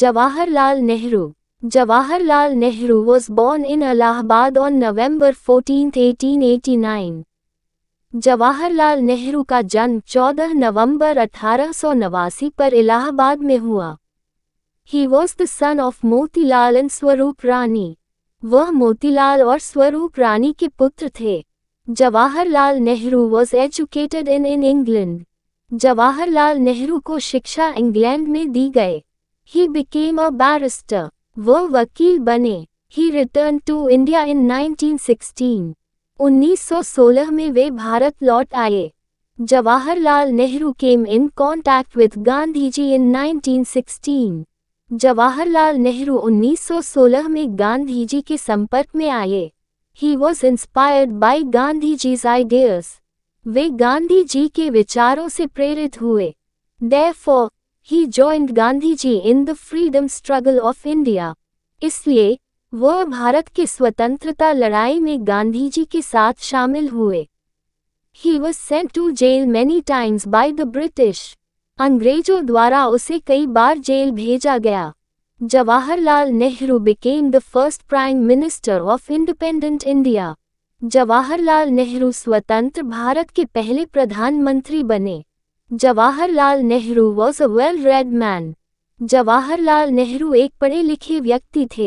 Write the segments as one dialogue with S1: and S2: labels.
S1: Jawaharlal Nehru Jawaharlal Nehru was born in Allahabad on November 14, 1889. Jawaharlal Nehru का जन्म 14 नवंबर अठारह सौ नवासी पर इलाहाबाद में हुआ he was the son of Motilal and Swarup Rani वह मोतीलाल और स्वरूप रानी के पुत्र थे Jawaharlal Nehru was educated in in England Jawaharlal Nehru को शिक्षा इंग्लैंड में दी गए ही बिकेम अ बैरिस्टर वो वकील बने he return to India in 1916. 1916 में वे भारत लौट आए Jawaharlal Nehru came in contact with Gandhi ji in 1916 Jawaharlal Nehru 1916 में गांधी जी के संपर्क में आए he was inspired by Gandhi ji's ideas वे गांधी जी के विचारों से प्रेरित हुए डे फॉर He joined ji in the freedom struggle of India. इसलिए वह भारत की स्वतंत्रता लड़ाई में गांधी जी के साथ शामिल हुए he was sent to jail many times by the British अंग्रेजों द्वारा उसे कई बार जेल भेजा गया Jawaharlal Nehru became the first prime minister of independent India Jawaharlal Nehru स्वतंत्र भारत के पहले प्रधानमंत्री बने Jawaharlal Nehru was a well read man Jawaharlal Nehru एक पढ़े लिखे व्यक्ति थे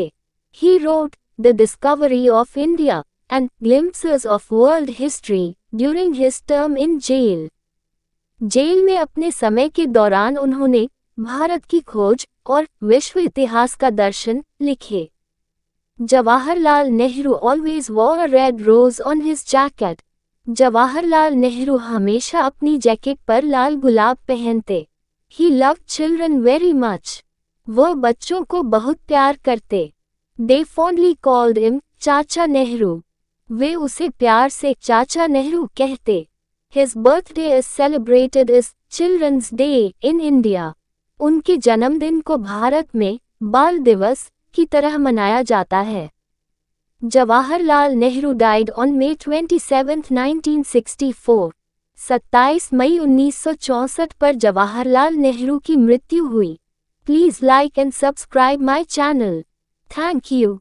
S1: he wrote the discovery of India and glimpses of world history during his term in jail jail में अपने समय के दौरान उन्होंने भारत की खोज और विश्व इतिहास का दर्शन लिखे Jawaharlal Nehru always wore a red rose on his jacket Jawaharlal Nehru हमेशा अपनी जैकेट पर लाल गुलाब पहनते he love children very much वह बच्चों को बहुत प्यार करते दे फॉन्डली कॉल्ड इम चाचा नेहरू वे उसे प्यार से चाचा नेहरू कहते his birthday is celebrated is children's day in India उनके जन्मदिन को भारत में बाल दिवस की तरह मनाया जाता है Jawaharlal Nehru died on May sixty four सत्ताईस मई 1964 पर जवाहरलाल नेहरू की मृत्यु हुई please like and subscribe my channel thank you